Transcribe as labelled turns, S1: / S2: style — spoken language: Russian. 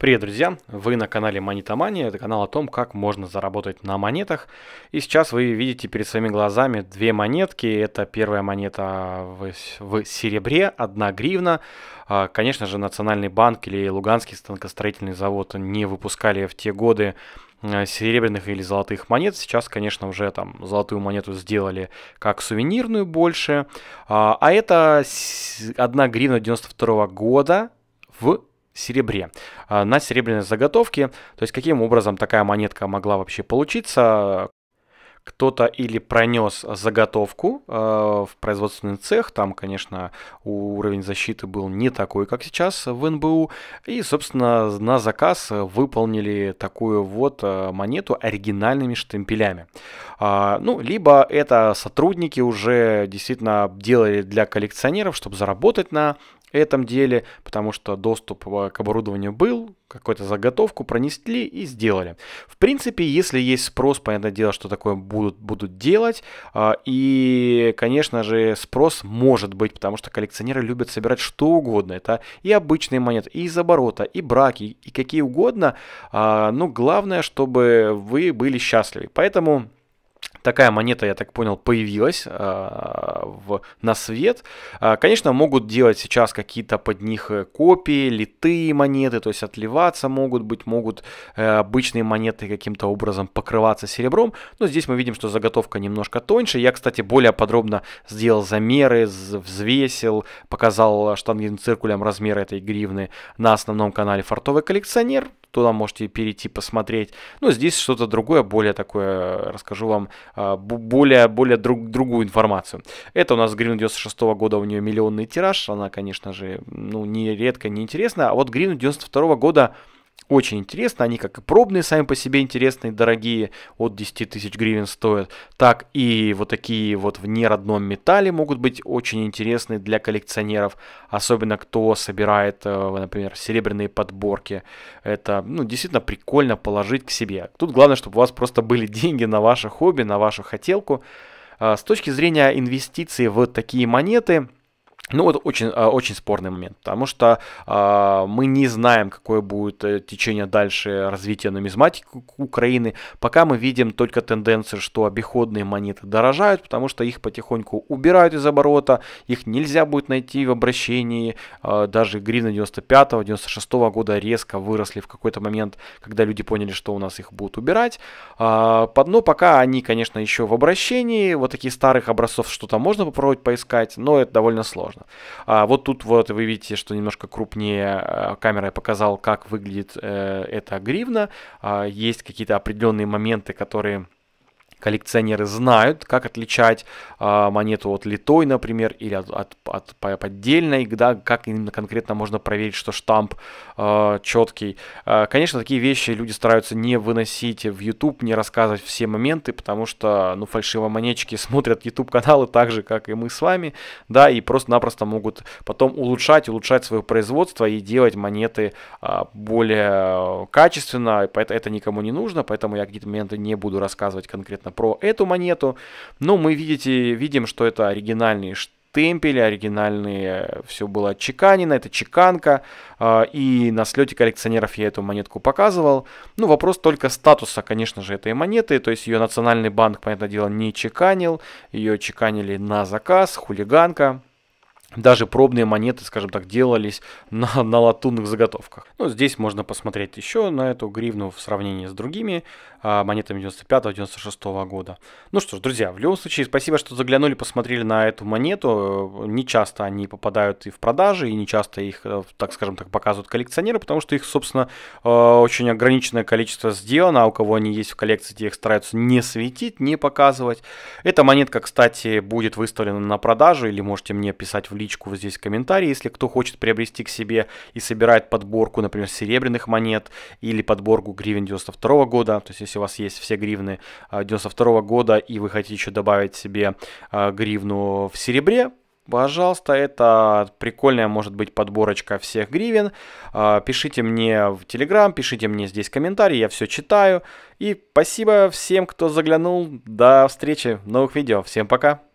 S1: Привет, друзья! Вы на канале Монетомания. Это канал о том, как можно заработать на монетах. И сейчас вы видите перед своими глазами две монетки. Это первая монета в, в серебре, 1 гривна. А, конечно же, Национальный банк или Луганский станкостроительный завод не выпускали в те годы а, серебряных или золотых монет. Сейчас, конечно, уже там золотую монету сделали как сувенирную больше. А, а это 1 гривна 92 года в серебре, а, на серебряной заготовке. То есть каким образом такая монетка могла вообще получиться, кто-то или пронес заготовку э, в производственный цех, там, конечно, уровень защиты был не такой, как сейчас в НБУ, и, собственно, на заказ выполнили такую вот а, монету оригинальными штемпелями. Э, ну, либо это сотрудники уже действительно делали для коллекционеров, чтобы заработать на этом деле, потому что доступ э, к оборудованию был, какую-то заготовку пронесли и сделали. В принципе, если есть спрос, понятное дело, что такое будут, будут делать. Э, и, конечно же, спрос может быть, потому что коллекционеры любят собирать что угодно. Это и обычные монеты, и из оборота, и браки, и какие угодно. А, Но ну, главное, чтобы вы были счастливы. Поэтому такая монета, я так понял, появилась э, в, на свет. Э, конечно, могут делать сейчас какие-то под них э, копии, литые монеты, то есть отливаться могут быть, могут э, обычные монеты каким-то образом покрываться серебром. Но здесь мы видим, что заготовка немножко тоньше. Я, кстати, более подробно сделал замеры, взвесил, показал а, штангенциркулем размер этой гривны на основном канале «Фартовый коллекционер» туда можете перейти посмотреть. Ну, здесь что-то другое, более такое, расскажу вам, а, более, более друг, другую информацию. Это у нас Грин 96 -го года, у нее миллионный тираж, она, конечно же, ну, не редко, не интересна, а вот Грин 92 -го года очень интересно. Они как и пробные сами по себе интересные, дорогие, от 10 тысяч гривен стоят, так и вот такие вот в неродном металле могут быть очень интересны для коллекционеров, особенно кто собирает, э, например, серебряные подборки. Это ну, действительно прикольно положить к себе. Тут главное, чтобы у вас просто были деньги на ваше хобби, на вашу хотелку. А, с точки зрения инвестиций в такие монеты – ну вот очень, а, очень спорный момент, потому что э, мы не знаем, какое будет э, течение дальше развития нумизматики Украины. Пока мы видим только тенденцию, что обиходные монеты дорожают, потому что их потихоньку убирают из оборота, их нельзя будет найти в обращении. Э, даже гривны 95-96 года резко выросли в какой-то момент, когда люди поняли, что у нас их будут убирать. Э, но пока они, конечно, еще в обращении. Вот таких старых образцов что-то можно попробовать поискать, но это довольно сложно сложно. А вот тут вот вы видите, что немножко крупнее а, камера я показал, как выглядит э, эта гривна. А, есть какие-то определенные моменты, которые коллекционеры знают, как отличать э, монету от литой, например, или от, от, от поддельной, да, как именно конкретно можно проверить, что штамп э, а, четкий. Э, а, конечно, такие вещи люди стараются не выносить в YouTube, не рассказывать все моменты, потому что, ну, фальшивомонетчики смотрят YouTube-каналы так же, как и мы с вами, да, и просто-напросто могут потом улучшать, улучшать свое производство и делать монеты э, более качественно, поэтому это никому не нужно, поэтому я какие-то моменты не буду рассказывать конкретно понятно про эту монету, но мы видите, видим, что это оригинальные штемпели, оригинальные, э, все было чеканено, это чеканка, э, и на слете коллекционеров я эту монетку показывал. Ну, вопрос только статуса, конечно же, этой монеты, то есть ее национальный банк, понятное дело, не чеканил, ее чеканили на заказ, хулиганка, даже пробные монеты, скажем так, делались на, на латунных заготовках. Ну, здесь можно посмотреть еще на эту гривну в сравнении с другими а, монетами 95-96 года. Ну что ж, друзья, в любом случае, спасибо, что заглянули, посмотрели на эту монету. Не часто они попадают и в продажи, и не часто их, э, так скажем так, показывают коллекционеры, потому что их, собственно, э, очень ограниченное количество сделано, а у кого они есть в коллекции, те их стараются не светить, не показывать. Эта монетка, кстати, будет выставлена на продажу, или можете мне писать в личку вот здесь комментарии, если кто хочет приобрести к себе и собирает подборку, например, серебряных монет или подборку гривен 92 года. То есть, если у вас есть все гривны 92 а, года и вы хотите еще добавить себе а, гривну в серебре, пожалуйста, это прикольная может быть подборочка всех гривен. А, пишите мне в Телеграм, пишите мне здесь комментарии, я все читаю. И спасибо всем, кто заглянул. До встречи в новых видео. Всем пока!